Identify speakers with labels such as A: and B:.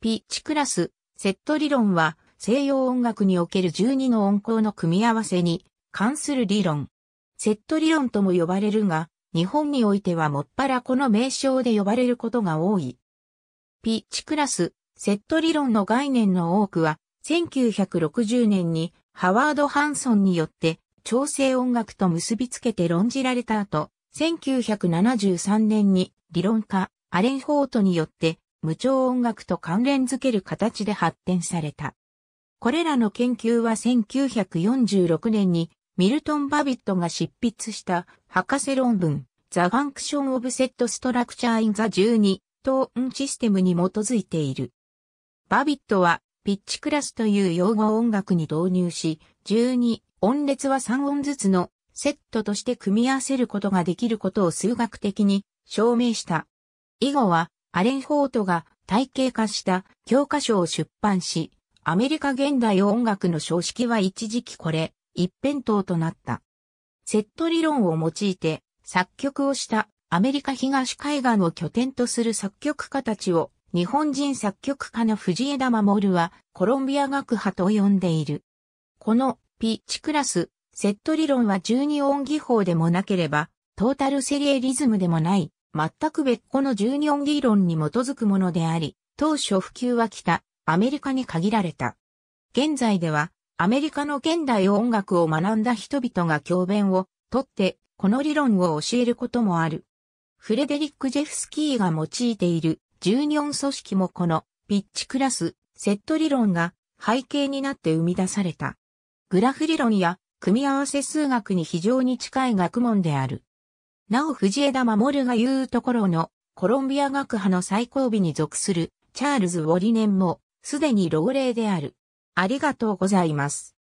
A: ピッチクラス、セット理論は西洋音楽における12の音項の組み合わせに関する理論。セット理論とも呼ばれるが、日本においてはもっぱらこの名称で呼ばれることが多い。ピッチクラス、セット理論の概念の多くは、1960年にハワード・ハンソンによって調整音楽と結びつけて論じられた後、1973年に理論家アレン・ホートによって無調音楽と関連づける形で発展された。これらの研究は1946年にミルトン・バビットが執筆した博士論文 The Function of Set Structure in the 12トーンシステムに基づいている。バビットはピッチクラスという用語を音楽に導入し、12音列は3音ずつのセットとして組み合わせることができることを数学的に証明した。以後はアレン・フォートが体系化した教科書を出版し、アメリカ現代音楽の常式は一時期これ、一辺倒となった。セット理論を用いて作曲をしたアメリカ東海岸を拠点とする作曲家たちを日本人作曲家の藤枝守はコロンビア学派と呼んでいる。このピッチクラス、セット理論は12音技法でもなければ、トータルセリエリズムでもない、全く別個の十二音理論に基づくものであり、当初普及は北、アメリカに限られた。現在では、アメリカの現代音楽を学んだ人々が教鞭をとって、この理論を教えることもある。フレデリック・ジェフスキーが用いている12音組織もこのピッチクラス、セット理論が背景になって生み出された。グラフ理論や組み合わせ数学に非常に近い学問である。なお藤枝守が言うところのコロンビア学派の最後尾に属するチャールズ・ウォリネンもすでに老齢である。ありがとうございます。